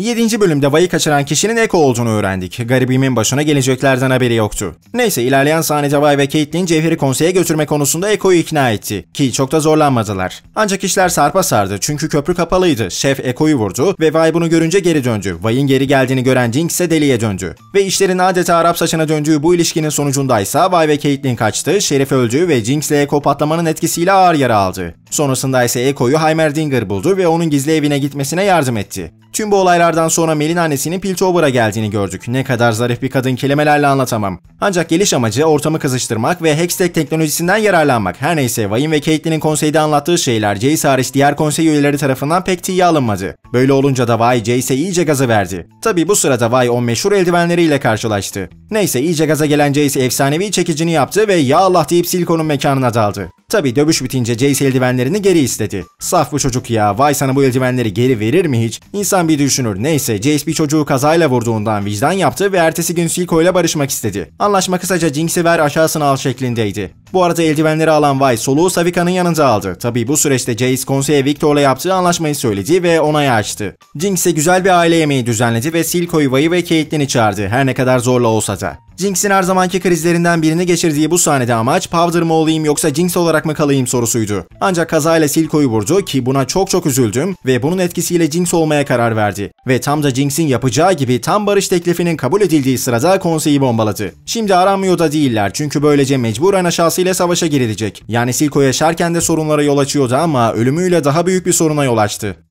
7. bölümde Vay'ı kaçıran kişinin Eko olduğunu öğrendik. Garibimin başına geleceklerden haberi yoktu. Neyse ilerleyen sahnede Vay ve Caitlyn cevheri konseye götürme konusunda Eko'yu ikna etti. Ki çok da zorlanmadılar. Ancak işler sarpa sardı çünkü köprü kapalıydı. Şef Eko'yu vurdu ve Vay bunu görünce geri döndü. Vay'ın geri geldiğini gören Jinx ise deliye döndü. Ve işlerin adeta Arap saçına döndüğü bu ilişkinin sonucundaysa Vay ve Caitlyn kaçtı, Şerif öldü ve Jinx ile Eko patlamanın etkisiyle ağır yara aldı. Sonrasında ise Eko'yu Heimerdinger buldu ve onun gizli evine gitmesine yardım etti. Tüm bu olaylar Olaylardan sonra Mel'in annesinin Piltover'a geldiğini gördük. Ne kadar zarif bir kadın kelimelerle anlatamam. Ancak geliş amacı ortamı kızıştırmak ve Hextech teknolojisinden yararlanmak. Her neyse Vayne ve Caitlyn'in konseyde anlattığı şeyler Jace hariç diğer konsey üyeleri tarafından pek iyi alınmadı. Böyle olunca da Vay Jace'e iyice gazı verdi. Tabi bu sırada Vay o meşhur eldivenleriyle karşılaştı. Neyse iyice gaza gelen Jace efsanevi çekicini yaptı ve ya Allah deyip Silikon'un mekanına daldı. Tabi dövüş bitince Jace eldivenlerini geri istedi. Saf bu çocuk ya vay sana bu eldivenleri geri verir mi hiç? İnsan bir düşünür neyse Jace bir çocuğu kazayla vurduğundan vicdan yaptı ve ertesi gün Silco ile barışmak istedi. Anlaşma kısaca Jinx'i ver aşağısına al şeklindeydi. Bu arada eldivenleri alan Vay soluğu Savika'nın yanında aldı. Tabi bu süreçte Jace konseye Victor'la yaptığı anlaşmayı söyledi ve onay açtı. Jinx'e güzel bir aile yemeği düzenledi ve Silco'yu Vay'ı ve Caitlyn'i çağırdı her ne kadar zorla olsa da. Jinx'in her zamanki krizlerinden birini geçirdiği bu sahnede amaç Powder mı olayım yoksa Jinx olarak mı kalayım sorusuydu. Ancak kazayla Silco'yu vurdu ki buna çok çok üzüldüm ve bunun etkisiyle Jinx olmaya karar verdi. Ve tam da Jinx'in yapacağı gibi tam barış teklifinin kabul edildiği sırada konseyi bombaladı. Şimdi aranmıyor da değiller çünkü böylece mecburen aşağısıyla savaşa girilecek. Yani Silco yaşarken de sorunlara yol açıyordu ama ölümüyle daha büyük bir soruna yol açtı.